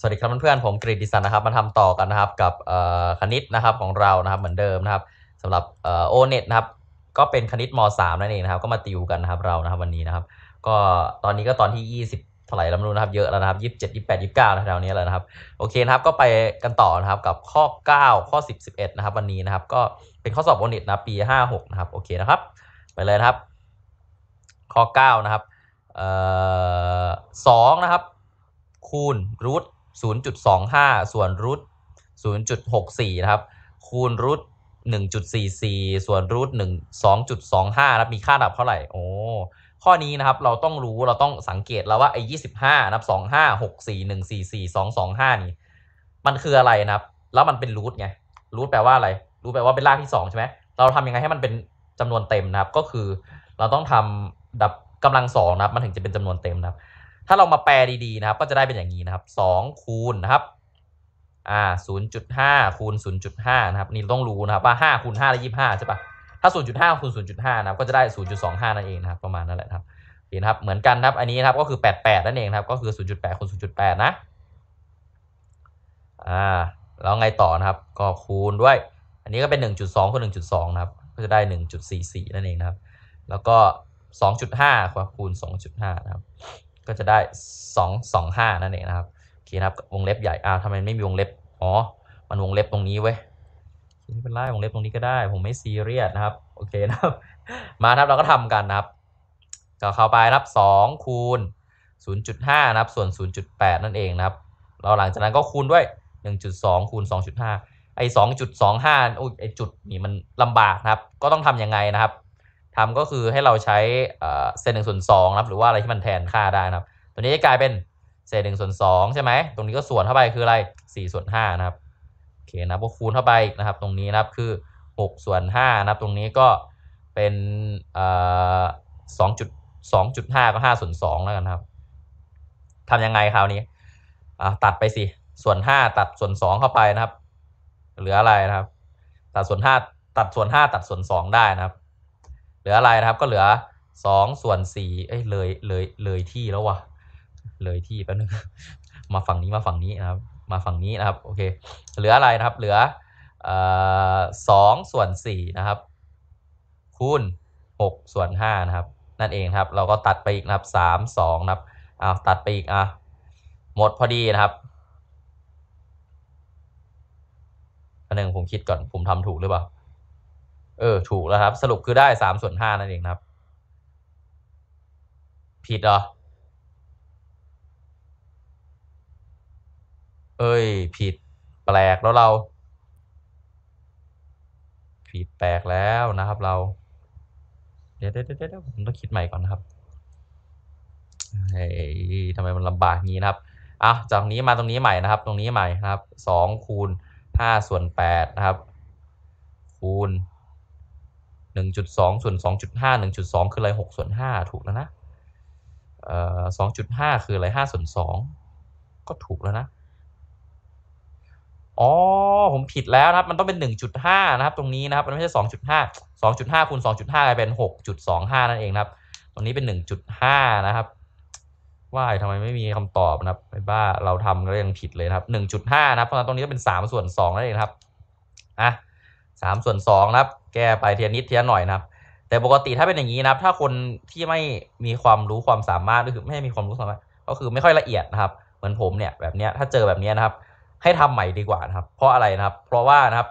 สวัสดีครับเพื่อนๆผมกรีดิสันนะครับมาทำต่อกันนะครับกับคณิตนะครับของเรานะครับเหมือนเดิมนะครับ สำหรับโอเน็ตนะครับก็เป็นคณิตม .3 นั่นเองนะครับ ก็มาติวกันนะครับเรานะครับวันนี้นะครับ ก็ตอนนี้ก็ตอนที่20เท่าไหร่ลำนูนะครับเยอะแล้วนะครับยี่สิบเจ็ดยี่สิบแปดยี่สิบเก้าแถวนี้แล้วนะครับโอเคนะครับ ก็ไปกันต่อนะครับ กับข้อ 9 ข้อ 10 11 นะครับวันนี้นะครับ ก็เป็นข้อสอบโอเน็ตนะปี56นะครับโอเคนะครับ ไปเลยนะครับ ข้อ9นะครับสองนะครับ คูณรูท0.25ส่วนรูท0.64นะครับคูณรูท1.44ส่วนรูท1 2.25 นะครับมีค่าดับเท่าไหร่ โอ้ ข้อนี้นะครับ เราต้องรู้เราต้องสังเกตแล้วว่าไอ้25นะครับ 25 64 144 225 นี่ มันคืออะไรนะครับ แล้วมันเป็นรูทไงรูทแปลว่าอะไรรูทแปลว่าเป็นรากที่2ใช่ไหมเราทำยังไงให้มันเป็นจำนวนเต็มนะครับ ก็คือ เราต้องทำดับกำลังสองนะครับมันถึงจะเป็นจำนวนเต็มนะครับถ้าเรามาแปลดีๆนะครับ ก็จะได้เป็นอย่างนี้นะครับ2คูณนะครับอ่าศูนย์จุดห้าคูณศูนย์จุดห้านะครับนี่ต้องรู้นะครับว่าห้าคูณห้าได้ยี่ห้าใช่ปะถ้าศูนย์จุดห้าคูณศูนย์จุดห้านะครับก็จะได้ศูนย์จุดสองห้านั่นเองนะครับประมาณนั้นแหละครับเห็นครับเหมือนกันครับอันนี้นะครับก็คือแปดแปดนั่นเองครับ ก็คือศูนย์จุดแปดคูณศูนย์จุดแปดนะอ่าแล้วไงต่อนะครับ ก็คูณด้วย อันนี้ก็เป็นหนึ่งจุดสองคูณหนึ่งจุดสองนะครับก็จะได้หนึ่งนั่นเองนะครับแล้วก็2.5คูณ2.5นะครับก็จะได้ 2 2 5 นั่นเองนะครับ โอเคนะครับ วงเล็บใหญ่ อ้าวทำไมไม่มีวงเล็บ อ๋อ มันวงเล็บตรงนี้เว้ยไม่เป็นไรวงเล็บตรงนี้ก็ได้ ผมไม่ซีเรียสนะครับ โอเคนะครับ มาครับ เราก็ทำกันนะครับก็เข้าไปรับ 2 คูณ 0.5 นะครับ ส่วน 0.8 นั่นเองนะครับ เราหลังจากนั้นก็คูณด้วย 1.2คูณ2.5 ไอ้ 2.25โอ้ย ไอ้จุดนี่มันลำบากนะครับ ก็ต้องทำยังไงนะครับทำก็คือให้เราใช้เศษหนึ่งส่วนสองครับ หรือว่าอะไรที่มันแทนค่าได้นะครับตัวนี้จะกลายเป็นเศษหนึ่งส่วนสองใช่ไหมตรงนี้ก็ส่วนเข้าไปคืออะไรสี่ส่วนห้านะครับโอเคนะพวกคูณเข้าไปนะครับ ตรงนี้นะครับคือหกส่วนห้านะครับ ตรงนี้ก็เป็นสองจุดสองจุดห้าก็ห้าส่วนสองแล้วกันครับทำยังไงคราวนี้ ตัดไปสิส่วนห้าตัดส่วนสองเข้าไปนะครับเหลืออะไรนะครับ ตัดส่วนห้าตัดส่วนห้าตัดส่วนสองได้นะครับเหลืออะไรนะครับก็เหลือสองส่วนสี่เอ้ยเลยเลยเลยที่แล้ววะเลยที่แป๊บนึงมาฝั่งนี้มาฝั่งนี้นะครับ มาฝั่งนี้นะครับ โอเค เหลืออะไรนะครับ เหลือสองส่วนสี่นะครับ คูณหกส่วนห้านะครับ นั่นเองครับ เราก็ตัดไปอีกนะครับสามสองนะครับอ้าวตัดไปอีกอ่ะหมดพอดีนะครับอันหนึ่งผมคิดก่อนผมทำถูกหรือเปล่าเออถูกแล้วครับสรุปคือได้สามส่วนห้านั่นเองครับ ผิดเหรอเอ้ย ผิดแปลกแล้วเรา ผิดแปลกแล้วนะครับ เราเดี๋ยวเดี๋ยวเดี๋ยวผมต้องคิดใหม่ก่อนนะครับเฮ้ยทำไมมันลำบากงี้นะครับอ่ะจากนี้มาตรงนี้ใหม่นะครับ ตรงนี้ใหม่นะครับสองคูณห้าส่วนแปดนะครับ คูณ1.2ส่วน2.5 1.2คืออะไร6ส่วน5ถูกแล้วนะสองจุดห้าคืออะไรห้าส่วนสองก็ถูกแล้วนะอ๋อผมผิดแล้วนะครับ มันต้องเป็นหนึ่งจุดห้านะครับ ตรงนี้นะครับมันไม่ใช่สองจุดห้าสองจุดห้าคูณสองจุดห้ากลายเป็นหกจุดสองห้านั่นเองนะครับ ตรงนี้เป็นหนึ่งจุดห้านะครับว่าทำไมไม่มีคำตอบนะครับไม่บ้าเราทำแล้วยังผิดเลยนะครับหนึ่งจุดห้านะครับเพราะตรงนี้ก็เป็นสามส่วนสองนั่นเองครับอ่ะสามส่วนสองนะครับแก้ไปเทียนนิดเทียนหน่อยนะครับ แต่ปกติถ้าเป็นอย่างนี้นะครับ ถ้าคนที่ไม่มีความรู้ความสามารถหรือไม่มีความรู้สามารถ ก็คือไม่ค่อยละเอียดนะครับ เหมือนผมเนี่ยแบบนี้ถ้าเจอแบบนี้นะครับให้ทำใหม่ดีกว่านะครับ เพราะอะไรนะครับ เพราะว่านะครับ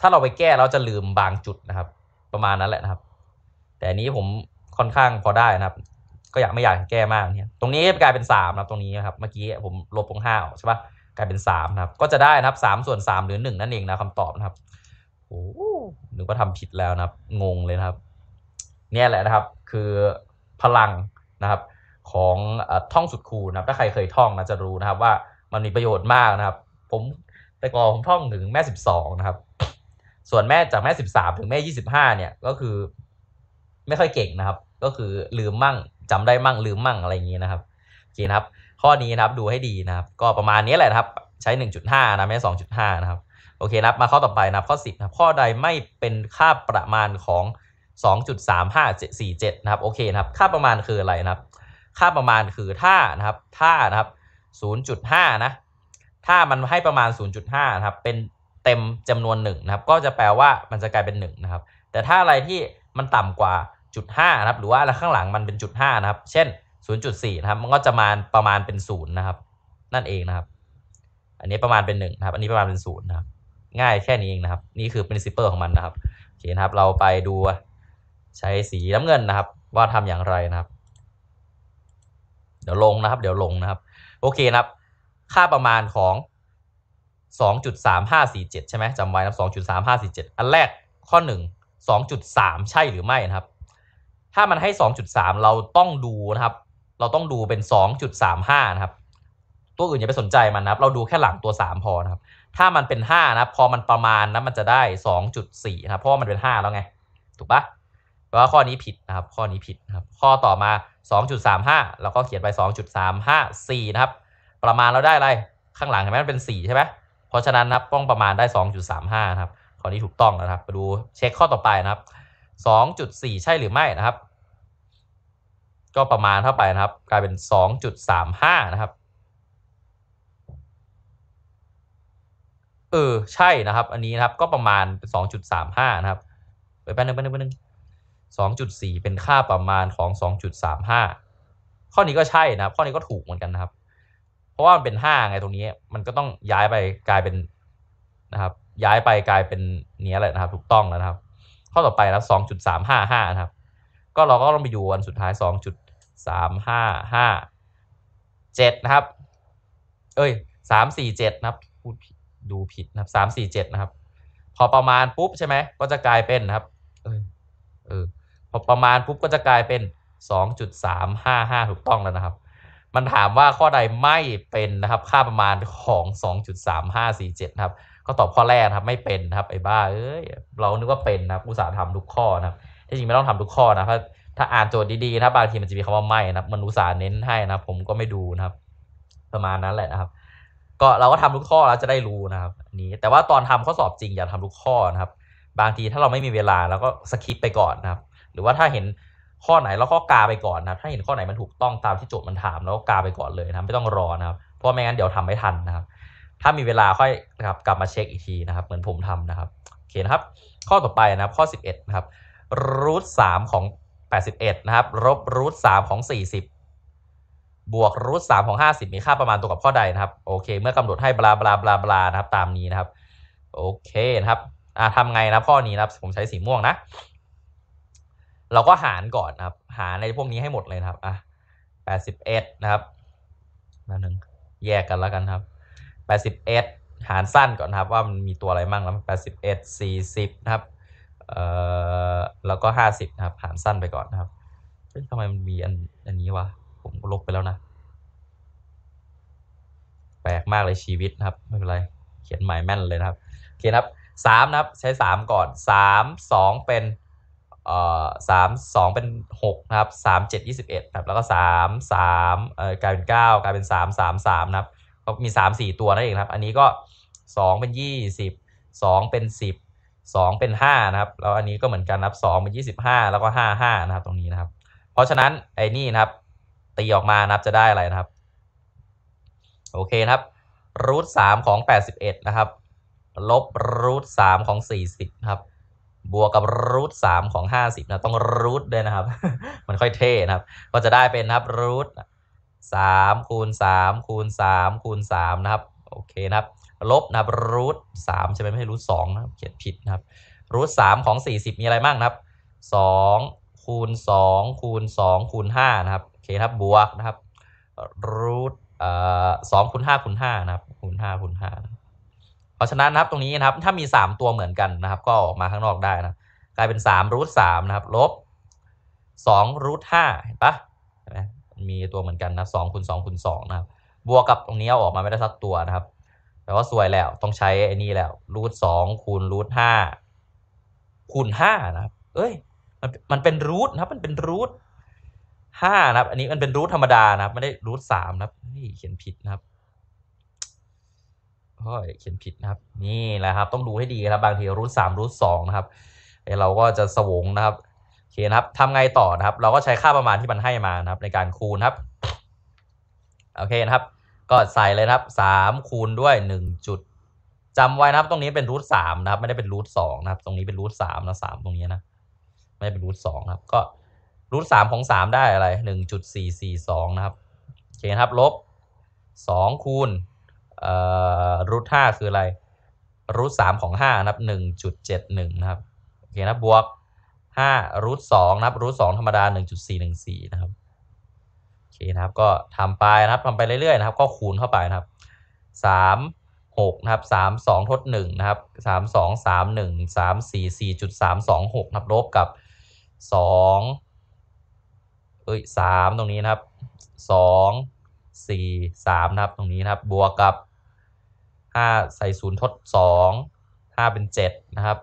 ถ้าเราไปแก้เราจะลืมบางจุดนะครับ ประมาณนั้นแหละนะครับ แต่นี้ผมค่อนข้างพอได้นะครับ ก็อยากไม่อยากแก้มากเนี่ยตรงนี้กลายเป็น3นะครับ ตรงนี้นะครับ เมื่อกี้ผมลบตรงห้าออกใช่ปะกลายเป็น3นะครับ ก็จะได้นะครับ3ส่วน3หรือ1นั่นเองนะคำตอบนะครับโอ้นึกว่าทำผิดแล้วนะครับ งงเลยนะครับ เนี่ยแหละนะครับ คือพลังนะครับ ของท่องสุดคูนะครับถ้าใครเคยท่องนะจะรู้นะครับ ว่ามันมีประโยชน์มากนะครับ ผมแต่ก่อนผมท่องถึงแม่สิบสองนะครับ ส่วนแม่จากแม่สิบสามถึงแม่ยี่สิบห้าเนี่ย ก็คือไม่ค่อยเก่งนะครับ ก็คือลืมมั่ง จำได้มั่งลืมมั่งอะไรอย่างนี้นะครับโอเคนะครับ ข้อนี้นะครับดูให้ดีนะครับ ก็ประมาณนี้แหละครับ ใช้หนึ่งจุดห้านะแม่สองจุดห้านะครับโอเคนะับมาข้อต่อไปนะับข้อ 10นะข้อใดไม่เป็นค่าประมาณของ 2.3547นะครับโอเคนะครับค่าประมาณคืออะไรนะครับค่าประมาณคือถ้านะครับถ้านะครับ0.5นะถ้ามันให้ประมาณ 0.5 นะครับ เป็นเต็มจำนวน 1 นะครับ ก็จะแปลว่ามันจะกลายเป็น 1 นะครับ แต่ถ้าอะไรที่มันต่ำกว่าจุดห้านะครับหรือว่าอะไรข้างหลังมันเป็นจุดห้านะครับเช่น 0.4 นะครับมันก็จะมาประมาณเป็นศูนย์นะครับนั่นเองนะครับอันนี้ประมาณเป็นหนึ่งะครับอันนี้ประมาณเป็นศูนย์นะครับง่ายแค่นี้เองนะครับนี่คือ principle ของมันนะครับโอเคนะครับเราไปดูใช้สีน้ำเงินนะครับ ว่าทำอย่างไรนะครับ เดี๋ยวลงนะครับ เดี๋ยวลงนะครับ โอเคนะครับ ค่าประมาณของ 2.3547ใช่ไหมจำไว้นะ2.3547อันแรกข้อ 1 2.3 ใช่หรือไม่นะครับ ถ้ามันให้ 2.3 เราต้องดูนะครับ เราต้องดูเป็น2.35นะครับตัวอื่นอย่าไปสนใจมันนะครับ เราดูแค่หลังตัว3พอนะครับถ้ามันเป็น5นะพอมันประมาณนะมันจะได้ 2.4 นะครับเพราะว่ามันเป็น5 แล้วไง ถูกปะแปลว่าข้อนี้ผิดนะครับ ข้อนี้ผิดครับ ข้อต่อมา 2.35แล้วก็เขียนไป 2.354 นะครับ ประมาณเราได้อะไรข้างหลังเห็นไหมมันเป็น4ใช่ไหมเพราะฉะนั้นนะครับต้องประมาณได้ 2.35นะครับข้อนี้ถูกต้องนะครับมาดูเช็คข้อต่อไปนะครับ 2.4 ใช่หรือไม่นะครับ ก็ประมาณเท่าไปนะครับ กลายเป็น 2.35 นะครับออใช่นะครับอันนี้นะครับก็ประมาณสองจุดสามห้านะครับไปแป๊บนึงแป๊บนึงแป๊บนึงสองจุดสี่เป็นค่าประมาณของสองจุดสามห้าข้อนี้ก็ใช่นะครับ ข้อนี้ก็ถูกเหมือนกันนะครับ เพราะว่ามันเป็นห้าไงตรงนี้ มันก็ต้องย้ายไปกลายเป็นนะครับ ย้ายไปกลายเป็นเนี้ยแหละนะครับ ถูกต้องแล้วนะครับ ข้อต่อไปนะสองจุดสามห้าห้านะครับ ก็เราก็ต้องไปดูวันสุดท้ายสองจุดสามห้าห้าเจ็ดนะครับ เอ้ยสามสี่เจ็ดนะครับพูดผิดดูผิดนะครับ สามสี่เจ็ดนะครับ พอประมาณปุ๊บใช่ไหม ก็จะกลายเป็นนะครับ เออ เออ พอประมาณปุ๊บก็จะกลายเป็นสองจุดสามห้าห้าถูกต้องแล้วนะครับ มันถามว่าข้อใดไม่เป็นนะครับ ค่าประมาณของสองจุดสามห้าสี่เจ็ดครับ ก็ตอบข้อแรกครับ ไม่เป็นครับไอ้บ้า เอ้ยเรานึกว่าเป็นนะครับอุตส่าห์ทำทุกข้อนะครับ ที่จริงไม่ต้องทำทุกข้อนะคราบถ้าอ่านโจทย์ดีๆ นะบางทีมันจะมีคำว่าไม่นะ มันอุตส่าห์เน้นให้นะ ผมก็ไม่ดูนะครับ ประมาณนั้นแหละนะครับก็เราก็ทำทุกข้อแล้วจะได้รู้นะครับ นี้แต่ว่าตอนทำข้อสอบจริงอย่าทำทุกข้อนะครับ บางทีถ้าเราไม่มีเวลาเราก็สคิปไปก่อนนะครับ หรือว่าถ้าเห็นข้อไหนเราก็กาไปก่อนนะครับ ถ้าเห็นข้อไหนมันถูก ต้องตามที่โจทย์มันถามเราก็กาไปก่อนเลยนะไม่ต้องรอนะครับเพราะไม่งั้นเดี๋ยวทำไม่ทันนะครับถ้ามีเวลาค่อยนะครับกลับมาเช็คอีกทีนะครับ เหมือนผมทำนะครับโอเคนะครับข้อต่อไปนะครับ ข้อ 11นะครับรูทสามของ81 นะครับลบรูทสามของ40บวกรูทสามของห้าสิบมีค่าประมาณตัวกับข้อใดนะครับโอเค เมื่อกำหนดให้บลาบลาบลาบลา นะครับ ตามนี้นะครับ โอเคนะครับอ่าทำไงนะข้อนี้นะครับ ผมใช้สีม่วงนะ เราก็หารก่อนนะครับ หารในพวกนี้ให้หมดเลยครับอ่ะแปดสิบเอ็ดนะครับนั่นหนึ่งแยกกันแล้วกันครับแปดสิบเอ็ดหารสั้นก่อนนะครับ ว่ามันมีตัวอะไรบ้างแล้วแปดสิบเอ็ดสี่สิบนะครับเอ่อแล้วก็ห้าสิบนะครับ หารสั้นไปก่อนนะครับทำไมมันมีอันอันนี้วะผมลบไปแล้วนะ แปลกมากเลยชีวิตนะครับไม่เป็นไร เขียนใหม่แม่นเลยนะครับโอเคครับสามนะครับ ใช้สามก่อนสามสองเป็นเอ่อสามสองเป็นหกนะครับสามเจ็ดยี่สิบเอ็ดครับแล้วก็สามสามเอ่อกลายเป็นเก้ากลายเป็นสามสามสามนะครับ ก็มีสามสี่ตัวนั่นเองครับ อันนี้ก็สองเป็นยี่สิบสองเป็นสิบสองเป็นห้านะครับ แล้วอันนี้ก็เหมือนกันนับสองเป็นยี่สิบห้าแล้วก็ห้าห้านะครับ ตรงนี้นะครับ เพราะฉะนั้นไอ้นี่นะครับตีออกมานะครับจะได้อะไรนะครับ โอเคนะครับ รูทสามของแปดสิบเอ็ดนะครับ ลบรูทสามของสี่สิบครับ บวกกับรูทสามของห้าสิบนะ ต้องรูทด้วยนะครับ มันค่อยเท่นะครับ ก็จะได้เป็นนะครับรูทสามคูณสามคูณสามคูณสามนะครับ โอเคนะครับ ลบนะครับรูทสามใช่ไหมไม่ใช่รูทสองนะเขียนผิดนะครับรูทสามของสี่สิบมีอะไรบ้างนะครับสองคูณสองคูณสองคูณห้านะครับเคครับบวกนะครับรูทสองคูณห้าคูณห้านะครับคูณห้าคูณห้าเพราะฉะนั้นนะครับตรงนี้นะครับถ้ามีสามตัวเหมือนกันนะครับ ก็ออกมาข้างนอกได้นะกลายเป็นสามรูทสามนะครับลบสองรูทห้าเห็นปะมีตัวเหมือนกันนะสองคูณสองคูณสองนะครับบวกกับตรงนี้เอาออกมาไม่ได้สักตัวนะครับแปลว่าสวยแล้วต้องใช้ไอ้นี่แล้วรูทสองคูณรูทห้าคูณห้านะครับเอ้ยมันมันเป็นรูทนะครับ มันเป็นรูทห้านะครับ อันนี้มันเป็นรูทธรรมดานะครับ ไม่ได้รูทสามนะครับ นี่เขียนผิดนะครับโอ้ย เขียนผิดนะครับ นี่แหละครับ ต้องดูให้ดีครับ บางทีรูทสามรูทสองนะครับเราก็จะสวงนะครับ โอเคนะครับทำไงต่อนะครับ เราก็ใช้ค่าประมาณที่มันให้มานะครับ ในการคูณครับ โอเคนะครับ ก็ใส่เลยนะครับสามคูณด้วยหนึ่งจุดจำไว้นะครับ ตรงนี้เป็นรูทสามนะครับ ไม่ได้เป็นรูทสองนะครับ ตรงนี้เป็นรูทสามนะสามตรงนี้นะ ไม่ได้เป็นรูทสองครับ ก็รูทสามของสามได้อะไรหนึ่งจุดสี่สี่สองนะครับโอเคครับลบสองคูณรูทห้าคืออะไรรูทสามของห้านะครับหนึ่งจุดเจ็ดหนึ่งนะครับโอเคนะบวกห้ารูทสองนะครับรูทสองธรรมดาหนึ่งจุดสี่หนึ่งสี่นะครับโอเคนะครับก็ทำไปนะครับทำไปเรื่อยๆนะครับ ก็คูณเข้าไปนะครับสามหกนะครับสามสองทดหนึ่งนะครับสามสองสามหนึ่งสามสี่สี่จุดสามสองหกนะครับลบกับสองเอ้ยสามตรงนี้นะครับสองสี่สามนะครับ ตรงนี้นะครับ บวกกับห้าใส่ศูนย์ทดสองห้าเป็นเจ็ดนะครับ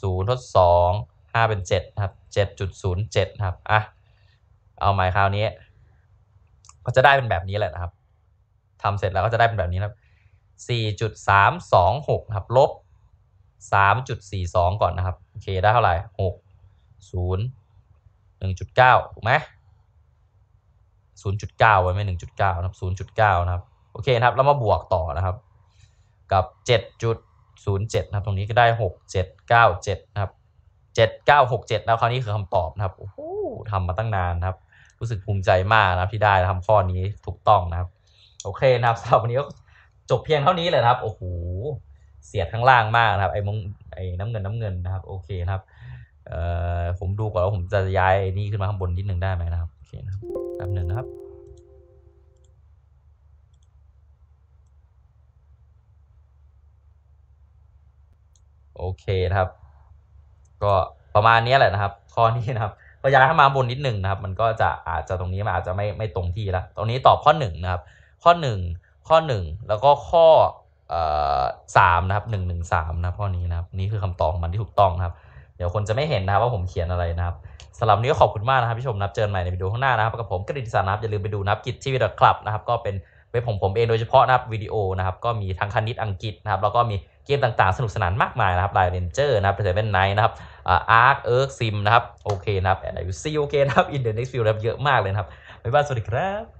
ศูนย์ทดสองห้าเป็นเจ็ดนะครับเจ็ดจุดศูนย์เจ็ดครับอ่ะเอาหมายคราวนี้ ก็จะได้เป็นแบบนี้แหละนะครับทำเสร็จแล้วก็จะได้เป็นแบบนี้นะครับสี่จุดสามสองหกครับลบสามจุดสี่สองก่อนนะครับโอเคได้เท่าไหร่หกศูนย์หนึ่งจุดเก้าถูกไหม0.9ไว้ไหม้านะครับศูนะครับ โอเคนะครับแล้วมาบวกต่อนะครับ กับเจจ็ดุดศูนย์เะครับ ตรงนี้ก็ได้หกกเเจ็ด้าเจ็ดนะครับเเจ็ดกก้าหเจ็ดแล้วคราวนี้คือคำตอบนะครับโอ้โหทำมาตั้งนานนะครับ รู้สึกภูมิใจมากนะครับที่ได้ทำข้อนี้ถูกต้องนะครับ โอเคนะครับสำหรับวันนี้ก็จบเพียงเท่านี้เลยนะครับโอ้โหเสียดข้างล่างมากนะครับไอ้มงไอ้น้ำเงินน้ำเงินนะครับโอเคนะครับเอ่อผมดูก่อนว่าผมจะย้ายนี่ขึ้นมาข้างบนนิดนึงได้ไหมนะครับโอเคนะครับป๊บหนึ่งนะครับ โอเคนะครับ ก็ประมาณนี้แหละนะครับข้อนี้นะครับก็ย้ายเข้ามาบนนิดหนึ่งนะครับ มันก็จะอาจจะตรงนี้มันอาจจะไม่ไม่ตรงที่ละ ตรงนี้ตอบข้อหนึ่งนะครับ ข้อหนึ่งข้อหนึ่งแล้วก็ข้อสามนะครับหนึ่งหนึ่งสามนะข้อนี้นะครับ นี่คือคำตอบมันที่ถูกต้องนะครับดี๋ยวคนจะไม่เห็นนะครับว่าผมเขียนอะไรนะครับสำหรับนี้ก็ขอบคุณมากนะครับพี่ชมนับเจอกันใหม่ในวิดีโอข้างหน้านะครับ กับผมกระิสานับอย่าลืมไปดูนับกิจที่วิดอคลับนะครับ ก็เป็นเว็บของผมเองโดยเฉพาะนะครับวิดีโอนะครับก็มีทั้งคณิตอังกฤษนะครับ แล้วก็มีเกมต่าง ๆ สนุกสนานมากมายนะครับไลน์เรนเจอร์นะครับเซเว่นไนท์นะครับอาร์คเอิร์กซิมนะครับโอเคนะครับแอนด์ยูซีโอเคนะครับอินเดอร์เน็กซ์ฟิลด์เยอะมากเลยนะครับบ๊ายบายสวัสดีครับ